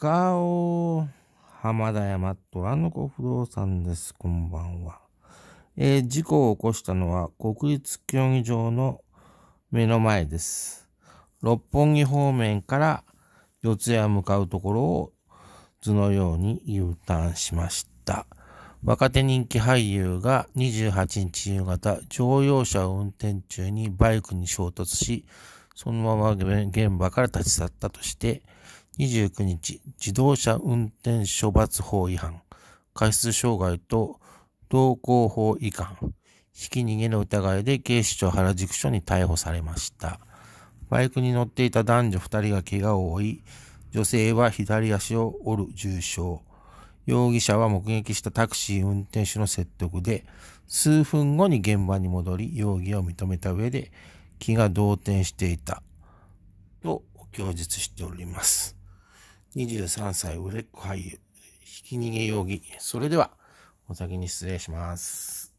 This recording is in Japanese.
かお浜田山虎の子不動産です。こんばんは、えー、事故を起こしたのは国立競技場の目の前です。六本木方面から四谷へ向かうところを図のように U ターンしました。若手人気俳優が28日夕方、乗用車を運転中にバイクに衝突し、そのまま現場から立ち去ったとして、29日、自動車運転処罰法違反、過失傷害と道交法違反、ひき逃げの疑いで警視庁原宿署に逮捕されました。バイクに乗っていた男女2人が怪我を負い、女性は左足を折る重傷。容疑者は目撃したタクシー運転手の説得で、数分後に現場に戻り、容疑を認めた上で、気が動転していた、と供述しております。23歳売れっ子俳優、ひき逃げ容疑。それでは、お先に失礼します。